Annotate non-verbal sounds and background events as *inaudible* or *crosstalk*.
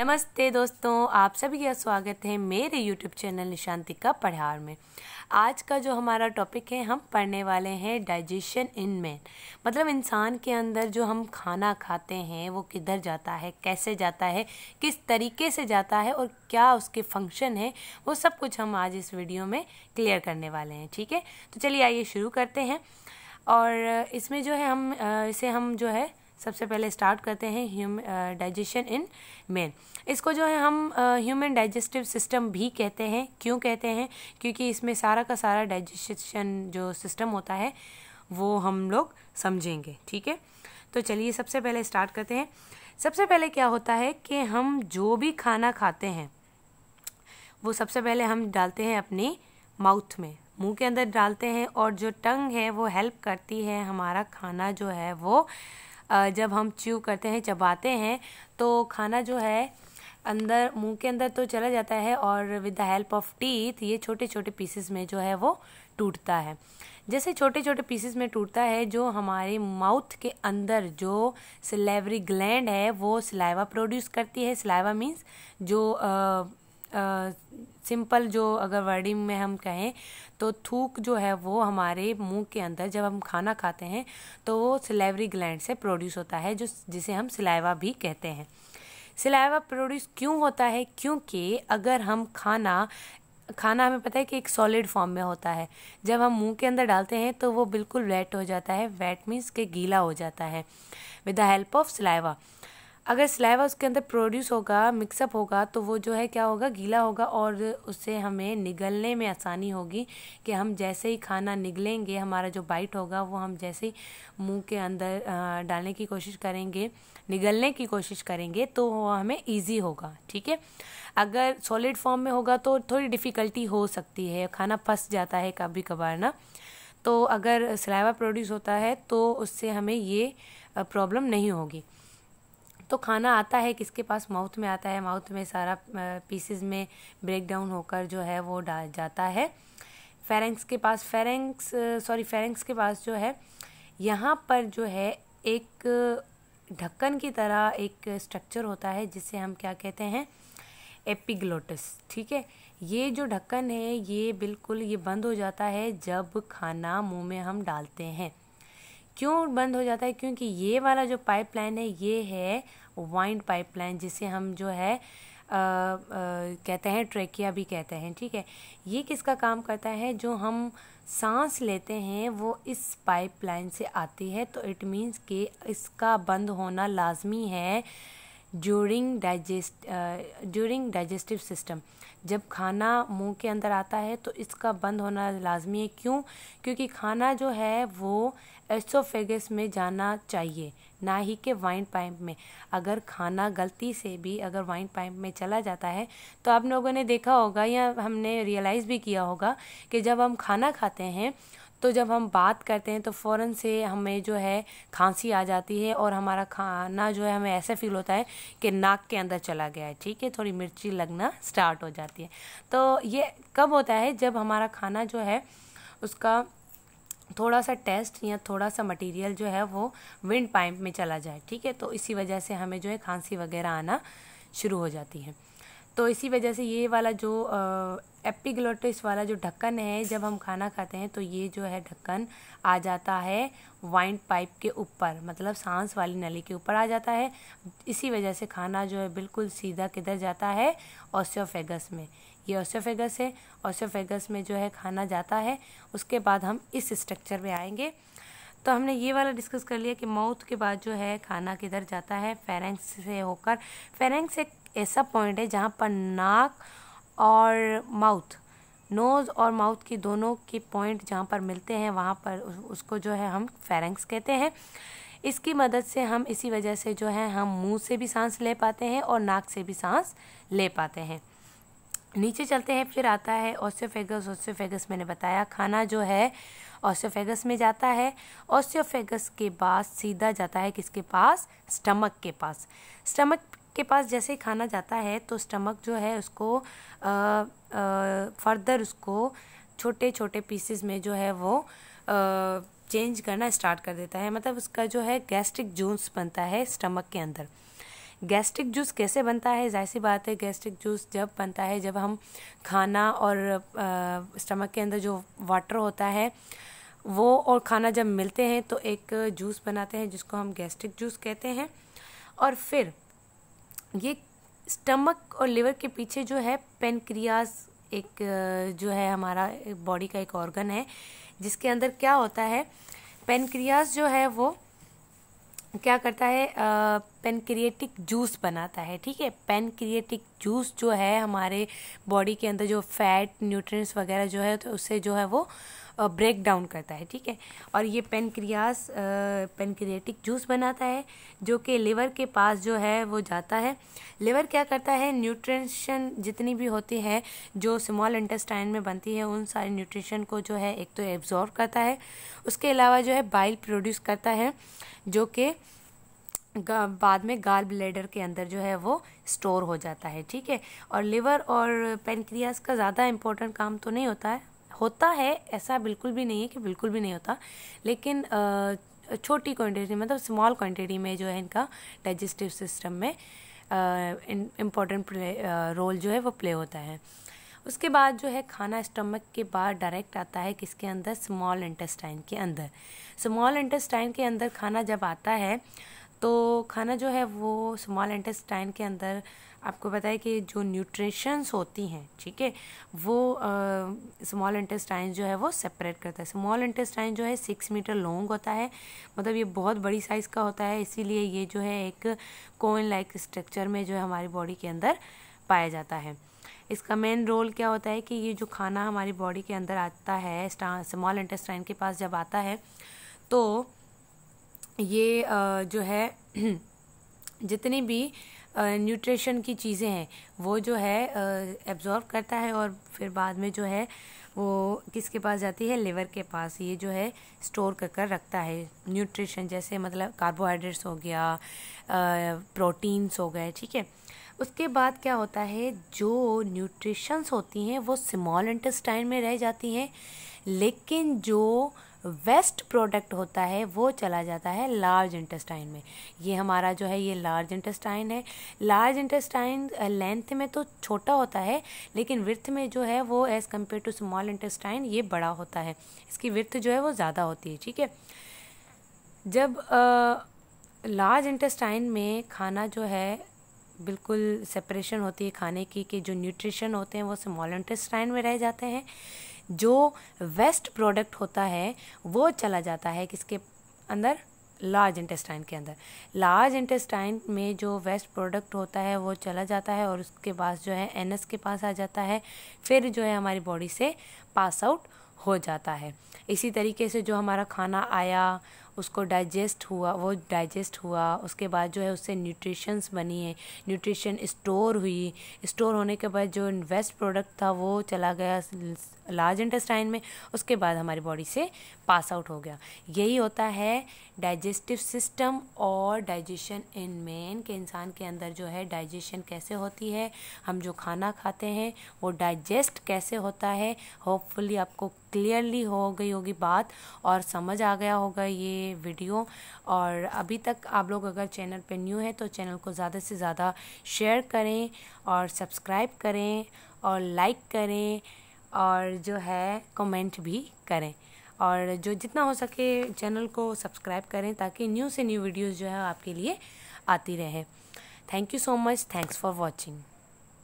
नमस्ते दोस्तों आप सभी का स्वागत है मेरे यूट्यूब चैनल निशांति का पढ़ार में आज का जो हमारा टॉपिक है हम पढ़ने वाले हैं डाइजेशन इन मैन मतलब इंसान के अंदर जो हम खाना खाते हैं वो किधर जाता है कैसे जाता है किस तरीके से जाता है और क्या उसके फंक्शन हैं वो सब कुछ हम आज इस वीडियो में क्लियर करने वाले हैं ठीक है तो चलिए आइए शुरू करते हैं और इसमें जो है हम इसे हम जो है सबसे पहले स्टार्ट करते हैं डाइजेशन इन मेन इसको जो है हम ह्यूमन डाइजेस्टिव सिस्टम भी कहते हैं क्यों कहते हैं क्योंकि इसमें सारा का सारा डाइजेशन जो सिस्टम होता है वो हम लोग समझेंगे ठीक है तो चलिए सबसे पहले स्टार्ट करते हैं सबसे पहले क्या होता है कि हम जो भी खाना खाते हैं वो सबसे पहले हम डालते हैं अपनी माउथ में मुंह के अंदर डालते हैं और जो टंग है वो हेल्प करती है हमारा खाना जो है वो जब हम च्यू करते हैं चबाते हैं तो खाना जो है अंदर मुंह के अंदर तो चला जाता है और with the help of teeth ये छोटे छोटे पीसेस में जो है वो टूटता है जैसे छोटे छोटे पीसेस में टूटता है जो हमारे माउथ के अंदर जो सिलेवरी ग्लैंड है वो सिलाइवा प्रोड्यूस करती है सिलाइवा मीन्स जो आ, आ, सिंपल जो अगर वर्डिंग में हम कहें तो थूक जो है वो हमारे मुंह के अंदर जब हम खाना खाते हैं तो वो सिलेवरी ग्लैंड से प्रोड्यूस होता है जो जिसे हम सिलाइवा भी कहते हैं सिलाइवा प्रोड्यूस क्यों होता है क्योंकि अगर हम खाना खाना हमें पता है कि एक सॉलिड फॉर्म में होता है जब हम मुंह के अंदर डालते हैं तो वो बिल्कुल वेट हो जाता है वेट मीन्स के गीला हो जाता है with the help of saliva अगर स्लाइवा उसके अंदर प्रोड्यूस होगा मिक्सअप होगा तो वो जो है क्या होगा गीला होगा और उससे हमें निगलने में आसानी होगी कि हम जैसे ही खाना निगलेंगे हमारा जो बाइट होगा वो हम जैसे ही मुंह के अंदर डालने की कोशिश करेंगे निगलने की कोशिश करेंगे तो हमें ईजी होगा ठीक है अगर सॉलिड फॉर्म में होगा तो थोड़ी डिफ़िकल्टी हो सकती है खाना फंस जाता है कभी कभार ना तो अगर सलाइवा प्रोड्यूस होता है तो उससे हमें ये प्रॉब्लम नहीं होगी तो खाना आता है किसके पास माउथ में आता है माउथ में सारा पीसेस में ब्रेक डाउन होकर जो है वो डाल जाता है फेरेंक्स के पास फेरेंक्स सॉरी फेरेंक्स के पास जो है यहाँ पर जो है एक ढक्कन की तरह एक स्ट्रक्चर होता है जिसे हम क्या कहते हैं एपिग्लोटस ठीक है ये जो ढक्कन है ये बिल्कुल ये बंद हो जाता है जब खाना मुंह में हम डालते हैं क्यों बंद हो जाता है क्योंकि ये वाला जो पाइपलाइन है ये है वाइंड पाइपलाइन जिसे हम जो है आ, आ, कहते हैं ट्रेकिया भी कहते हैं ठीक है ये किसका काम करता है जो हम सांस लेते हैं वो इस पाइपलाइन से आती है तो इट मीन्स कि इसका बंद होना लाजमी है during digest during digestive system जब खाना मुंह के अंदर आता है तो इसका बंद होना लाजमी है क्यों क्योंकि खाना जो है वो एसोफेगस में जाना चाहिए ना ही के वाइन पाइप में अगर खाना गलती से भी अगर वाइन पाइप में चला जाता है तो आप लोगों ने देखा होगा या हमने रियलाइज़ भी किया होगा कि जब हम खाना खाते हैं तो जब हम बात करते हैं तो फ़ौर से हमें जो है खांसी आ जाती है और हमारा खाना जो है हमें ऐसा फील होता है कि नाक के अंदर चला गया है ठीक है थोड़ी मिर्ची लगना स्टार्ट हो जाती है तो ये कब होता है जब हमारा खाना जो है उसका थोड़ा सा टेस्ट या थोड़ा सा मटेरियल जो है वो विंड पाइप में चला जाए ठीक है तो इसी वजह से हमें जो है खांसी वगैरह आना शुरू हो जाती है तो इसी वजह से ये वाला जो एपिग्लोटिस वाला जो ढक्कन है जब हम खाना खाते हैं तो ये जो है ढक्कन आ जाता है वाइंड पाइप के ऊपर मतलब सांस वाली नली के ऊपर आ जाता है इसी वजह से खाना जो है बिल्कुल सीधा किधर जाता है ऑस्योफेगस में ये ऑस्योफेगस है ऑस्योफेगस में जो है खाना जाता है उसके बाद हम इस स्ट्रक्चर में आएंगे तो हमने ये वाला डिस्कस कर लिया कि माउथ के बाद जो है खाना किधर जाता है फेरेंक्स से होकर फेरेंक्स एक ऐसा पॉइंट है जहाँ पर नाक और माउथ नोज़ और माउथ की दोनों के पॉइंट जहाँ पर मिलते हैं वहाँ पर उसको जो है हम फेरेंक्स कहते हैं इसकी मदद से हम इसी वजह से जो है हम मुंह से भी सांस ले पाते हैं और नाक से भी सांस ले पाते हैं नीचे चलते हैं फिर आता है ऑस्टियोफेगस ऑस्टोफेगस मैंने बताया खाना जो है ऑस्टोफेगस में जाता है ऑस्टोफेगस के पास सीधा जाता है किसके पास स्टमक के पास स्टमक के पास जैसे ही खाना जाता है तो स्टमक जो है उसको फर्दर उसको छोटे छोटे पीसेस में जो है वो आ, चेंज करना स्टार्ट कर देता है मतलब उसका जो है गैस्ट्रिक जोन्स बनता है स्टमक के अंदर गैस्ट्रिक जूस कैसे बनता है जाहिर सी बात है गैस्ट्रिक जूस जब बनता है जब हम खाना और स्टमक के अंदर जो वाटर होता है वो और खाना जब मिलते हैं तो एक जूस बनाते हैं जिसको हम गैस्ट्रिक जूस कहते हैं और फिर ये स्टमक और लिवर के पीछे जो है पेनक्रियाज एक जो है हमारा बॉडी का एक ऑर्गन है जिसके अंदर क्या होता है पेनक्रियाज जो है वो क्या करता है पेनक्रिएटिक जूस बनाता है ठीक है पेनक्रिएटिक जूस जो है हमारे बॉडी के अंदर जो फैट न्यूट्रिएंट्स वगैरह जो है तो उससे जो है वो ब्रेक डाउन करता है ठीक है और ये पेनक्रियास पेनक्रियाटिक जूस बनाता है जो कि लिवर के पास जो है वो जाता है लिवर क्या करता है न्यूट्रिशन जितनी भी होती है जो स्मॉल इंटेस्टाइन में बनती है उन सारे न्यूट्रिशन को जो है एक तो एब्जॉर्व करता है उसके अलावा जो है बाइल प्रोड्यूस करता है जो कि बाद में गाल ब्लेडर के अंदर जो है वो स्टोर हो जाता है ठीक है और लिवर और पेनक्रियास का ज़्यादा इम्पोर्टेंट काम तो नहीं होता है होता है ऐसा बिल्कुल भी नहीं है कि बिल्कुल भी नहीं होता लेकिन छोटी क्वांटिटी मतलब स्मॉल क्वांटिटी में जो है इनका डाइजेस्टिव सिस्टम में इम्पोर्टेंट रोल जो है वो प्ले होता है उसके बाद जो है खाना स्टमक के बाद डायरेक्ट आता है किसके अंदर स्मॉल इंटेस्टाइन के अंदर स्मॉल इंटेस्टाइन के अंदर खाना जब आता है तो खाना जो है वो स्मॉल इंटेस्टाइन के अंदर आपको पता है कि जो न्यूट्रिशंस होती हैं ठीक है वो स्मॉल इंटेस्टाइन जो है वो सेपरेट करता है स्मॉल इंटेस्टाइन जो है सिक्स मीटर लॉन्ग होता है मतलब ये बहुत बड़ी साइज़ का होता है इसीलिए ये जो है एक कोइन लाइक स्ट्रक्चर में जो है हमारी बॉडी के अंदर पाया जाता है इसका मेन रोल क्या होता है कि ये जो खाना हमारी बॉडी के अंदर आता है स्मॉल इंटेस्टाइन के पास जब आता है तो ये जो है *clears throat* जितनी भी न्यूट्रिशन की चीज़ें हैं वो जो है एब्ज़ॉर्व करता है और फिर बाद में जो है वो किसके पास जाती है लिवर के पास ये जो है स्टोर कर कर रखता है न्यूट्रिशन जैसे मतलब कार्बोहाइड्रेट्स हो गया प्रोटीन्स हो गए ठीक है उसके बाद क्या होता है जो न्यूट्रिशंस होती हैं वो स्मॉल इंटेस्टाइन में रह जाती हैं लेकिन जो वेस्ट प्रोडक्ट होता है वो चला जाता है लार्ज इंटेस्टाइन में ये हमारा जो है ये लार्ज इंटेस्टाइन है लार्ज इंटेस्टाइन लेंथ में तो छोटा होता है लेकिन विर्थ में जो है वो as compare to small intestine ये बड़ा होता है इसकी विर्थ जो है वो ज़्यादा होती है ठीक है जब लार्ज इंटेस्टाइन में खाना जो है बिल्कुल सेपरेशन होती है खाने की कि जो न्यूट्रिशन होते हैं वो स्मॉल इंटेस्टाइन में रह जाते हैं जो वेस्ट प्रोडक्ट होता है वो चला जाता है किसके अंदर लार्ज इंटेस्टाइन के अंदर लार्ज इंटेस्टाइन में जो वेस्ट प्रोडक्ट होता है वो चला जाता है और उसके पास जो है एन के पास आ जाता है फिर जो है हमारी बॉडी से पास आउट हो जाता है इसी तरीके से जो हमारा खाना आया उसको डाइजेस्ट हुआ वो डाइजेस्ट हुआ उसके बाद जो है उससे न्यूट्रिशंस बनी है न्यूट्रिशन स्टोर हुई स्टोर होने के बाद जो वेस्ट प्रोडक्ट था वो चला गया लार्ज इंटेस्टाइन में उसके बाद हमारी बॉडी से पास आउट हो गया यही होता है डाइजेस्टिव सिस्टम और डाइजेशन इन मेन के इंसान के अंदर जो है डाइजेशन कैसे होती है हम जो खाना खाते हैं वो डाइजेस्ट कैसे होता है होपफुली आपको क्लियरली हो गई होगी बात और समझ आ गया होगा ये वीडियो और अभी तक आप लोग अगर चैनल पे न्यू हैं तो चैनल को ज़्यादा से ज़्यादा शेयर करें और सब्सक्राइब करें और लाइक करें और जो है कमेंट भी करें और जो जितना हो सके चैनल को सब्सक्राइब करें ताकि न्यू से न्यू वीडियोज़ जो है आपके लिए आती रहे thank you so much thanks for watching